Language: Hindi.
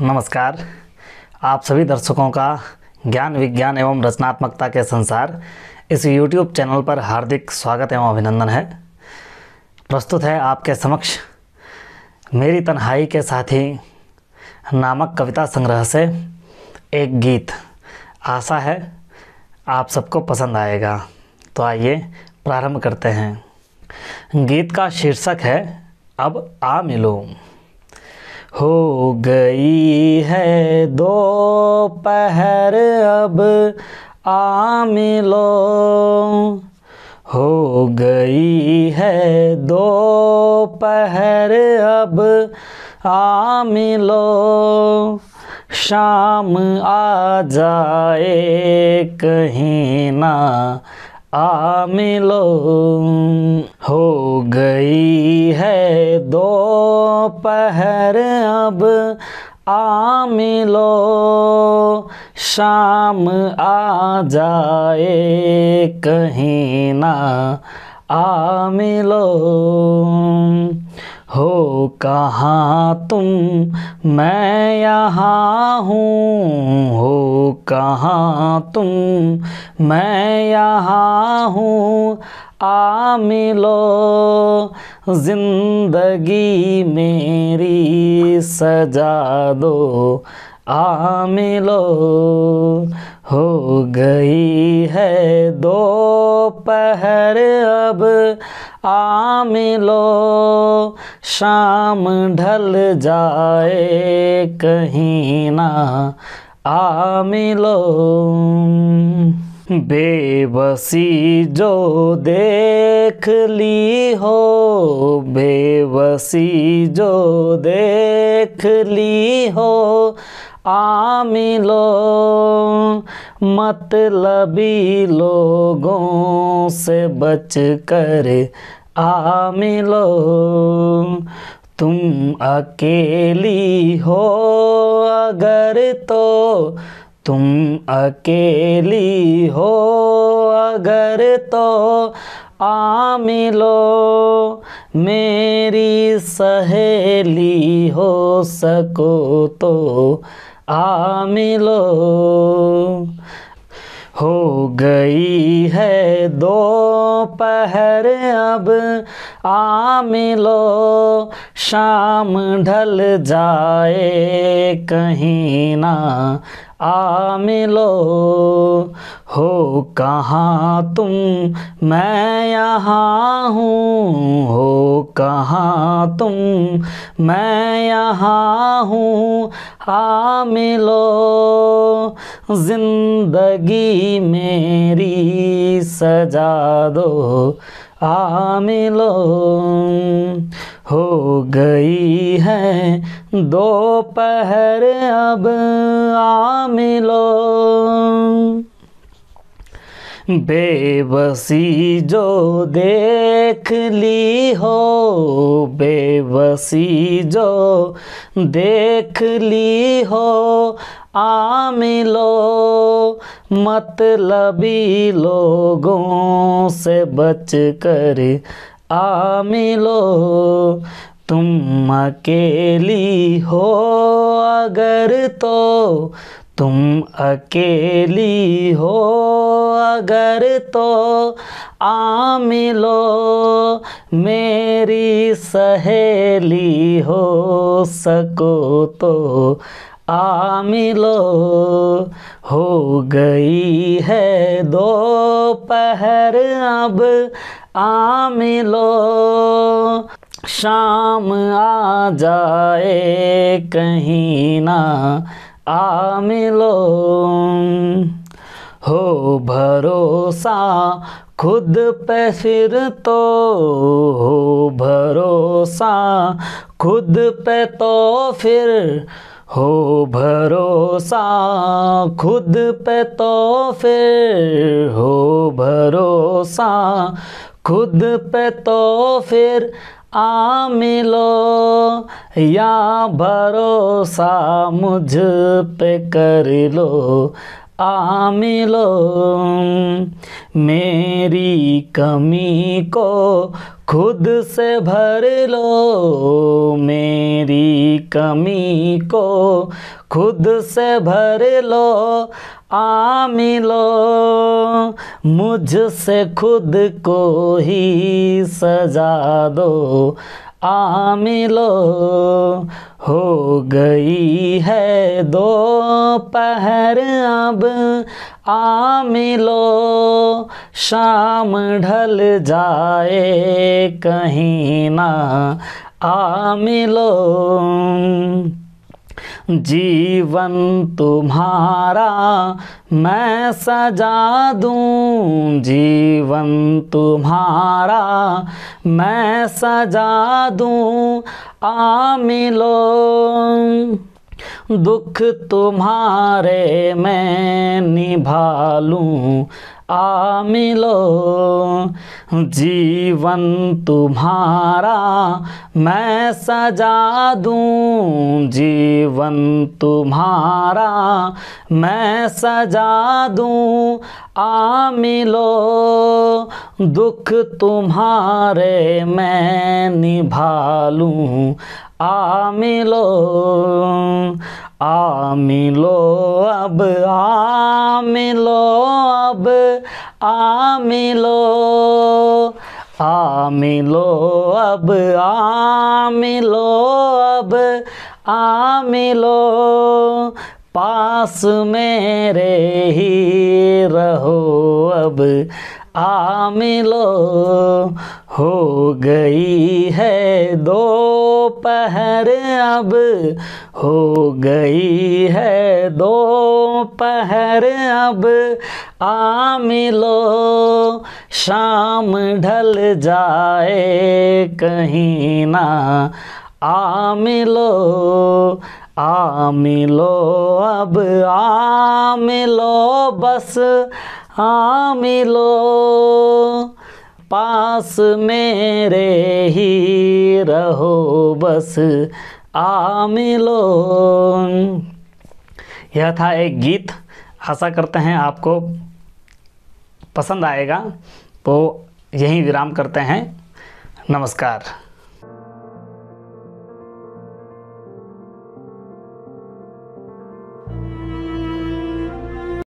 नमस्कार आप सभी दर्शकों का ज्ञान विज्ञान एवं रचनात्मकता के संसार इस YouTube चैनल पर हार्दिक स्वागत एवं अभिनंदन है प्रस्तुत है आपके समक्ष मेरी तन्हाई के साथी नामक कविता संग्रह से एक गीत आशा है आप सबको पसंद आएगा तो आइए प्रारंभ करते हैं गीत का शीर्षक है अब आ मिलो हो गई है दो पहर अब आ मिलो हो गई है पहर अब आ मिलो शाम आ जाए कहीं ना आ मिलो हो गई है पहर अब आ मिलो शाम आ जाए कहीं ना आ मिलो हो कहाँ तुम मैं यहाँ हूँ हो कहाँ तुम मैं यहाँ हूँ आ मिलो जिंदगी मेरी सजा दो आ मिलो हो गई है दो पहर अब आ मिलो शाम ढल जाए कहीं ना आ मिलो बेबसी जो देख ली हो बेबसी जो देख ली हो आ मिलो मतलबी लोगों से बच कर आ मिलो तुम अकेली हो अगर तो तुम अकेली हो अगर तो आ मिलो मेरी सहेली हो सको तो आमिलो हो गई है दो पहर अब आ मिलो शाम ढल जाए कहीं ना आ मिलो हो कहाँ तुम मैं यहाँ हूँ हो कहाँ तुम मैं यहाँ हूँ आ मिलो जिंदगी मेरी सजा दो आमिलो हो गई है दोपहर अब आमिलो बेबसी जो देख ली हो बेबसी जो देख ली हो आमिलो मतलबी लोगों से बच कर आमिलो तुम अकेली हो अगर तो तुम अकेली हो अगर तो आमिलो मेरी सहेली हो सको तो आमिलो हो गई है दोपहर अब आमिलो शाम आ जाए कहीं ना आमिलो हो भरोसा खुद पे फिर तो हो भरोसा खुद पे तो फिर हो भरोसा खुद पे तो फिर हो भरोसा खुद पे तो फिर आ मिलो या भरोसा मुझ पे कर लो आमिलो मेरी कमी को खुद से भर लो मेरी कमी को खुद से भर लो आमिलो मुझसे खुद को ही सजा दो आमिलो हो गई है पहर अब आमिलो शाम ढल जाए कहीं ना आमिलो जीवन तुम्हारा मैं सजा दूँ जीवन तुम्हारा मैं सजा दूँ आ मिलो दुख तुम्हारे मैं निभा लूँ आमिलो जीवन तुम्हारा मैं सजा दूँ जीवन तुम्हारा मैं सजा दूँ आ मिलो दुख तुम्हारे मैं निभा लूँ आ मिलो आ मिलो अब आ मिलो आमिलो आमिलो अब आमिलो अब आमिलो पास मेरे ही रहो अब आमिलो हो गई है दोपहर अब हो गई है दोपहर अब आ मिलो शाम ढल जाए कहीं ना आ मिलो आ मिलो अब आ मिलो बस आ मिलो पास मेरे ही रहो बस आमिलो यह था एक गीत आशा करते हैं आपको पसंद आएगा तो यहीं विराम करते हैं नमस्कार